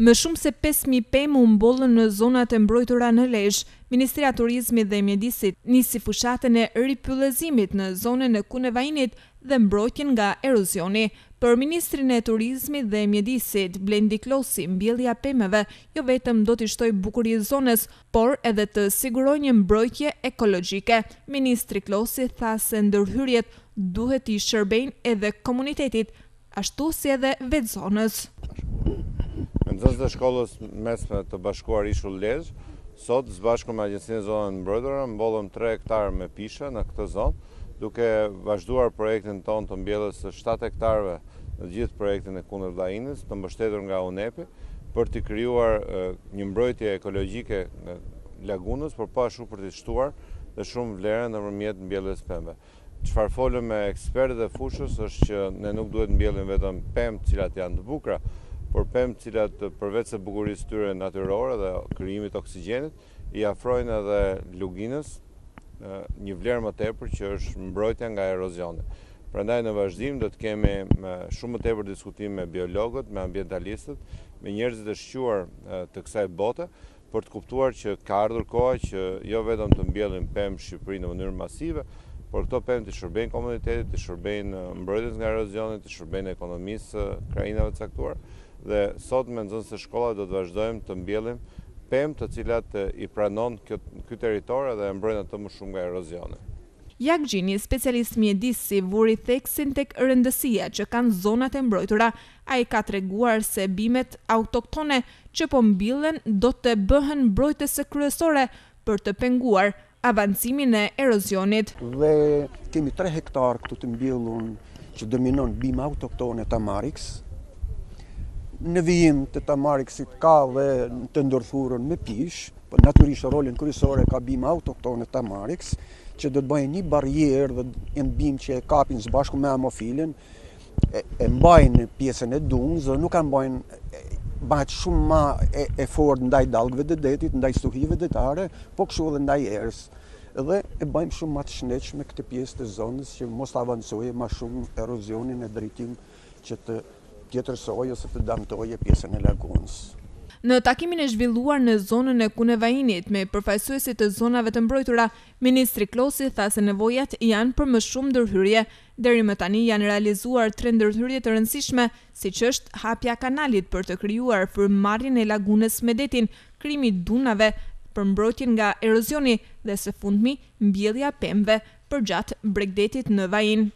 Më shumë se 5.000 pemë u mbollën në zonat e mbrojtura në Lezhë. Ministria Turizmit dhe Mjedisit nisi fushatën e ripyllëzimit në zonën e kunevajnit dhe mbrojtjen nga erozioni. Për Ministrin e Turizmit dhe Mjedisit, Blendi Klosi, mbjellja pemeve jo vetëm do të ishtoj bukurje zonës, por edhe të siguroj një mbrojtje ekologjike. Ministri Klosi tha se ndërhyrjet duhet i shërbejn edhe komunitetit, ashtu si edhe vetë zonës nëzës dhe shkollës mesme të bashkuar ishu lezhë, sot zbashku me agjensinë zonën mbrojdora, mbollëm 3 hektarë me pisha në këtë zonë, duke vazhduar projektin tonë të mbjellës 7 hektarëve në gjithë projektin e kundër dhajinës, të mbështetur nga UNEPI, për të kryuar një mbrojtje ekologjike në lagunës, por pa shumë për të shtuar dhe shumë vlerën në përmjet në mbjellës pëmbe. Qëfar folëm me ekspertë dhe fushës është që ne nuk duhet në mbjellën vetëm pëmbë cilat janë të bukra, por pemë cilat përvec e bukurisë tyre natyrore dhe kryimit oksigenit, i afrojnë edhe luginës një vlerë më tepër që është mbrojtja nga erozionit. Prandaj në vazhdim do të kemi shumë më tepër diskutim me biologët, me ambientalistët, me njerëzit e shquar të kësaj bote, për të kuptuar që ka ardhur koha që jo vetëm të mbjellim pemë Shqipëri në mënyrë masive, por këto pemë të shërben komunitetit, të shërben mbrojtjes nga erozionit, të shërben ekonomisë krajinave të saktuar. dhe sot me nëzën se shkollat do të vazhdojmë të mbjellim pemë të cilat i pranon këtë teritor dhe mbrojnë atë më shumë nga erozionit. Jak Gjini, specialist mjedisë si vuri theksin tek rëndësia që kanë zonat e mbrojtura, a i ka të reguar se bimet autoktone që po mbillen do të bëhen e kryesore për të penguar avancimin e erozionit. Dhe kemi 3 hektar këtu të mbjellun që dëminon bima autokton e Tamariks. Në vijim të Tamariksit ka dhe të ndërthurën me pish, për po naturisht rolin kërisore ka bima autokton e Tamariks, që dhe të bëjë një barjerë dhe e në bim që e kapin zbashku me amofilin, e mbajnë pjesën e dunë, dhe nuk e mbajnë bëhet shumë ma e, fort ndaj dalgëve të detit, ndaj stuhive detare, po kështu edhe ndaj erës. Edhe e bëjmë shumë ma të shneq me këtë pjesë të zonës që mos të avancojë ma shumë erozionin e drejtim që të tjetërsoj ose të damtoj pjesën e lagunës. Në takimin e zhvilluar në zonën e Kunevainit me përfajsuese të zonave të mbrojtura, Ministri Klosi tha se nevojat janë për më shumë dërhyrje, deri më tani janë realizuar tre ndërhyrje të rëndësishme, si që është hapja kanalit për të kryuar për marin e lagunës medetin, krimi dunave për mbrojtjen nga erozioni dhe se fundmi mbjellja pemve për gjatë bregdetit në vajin.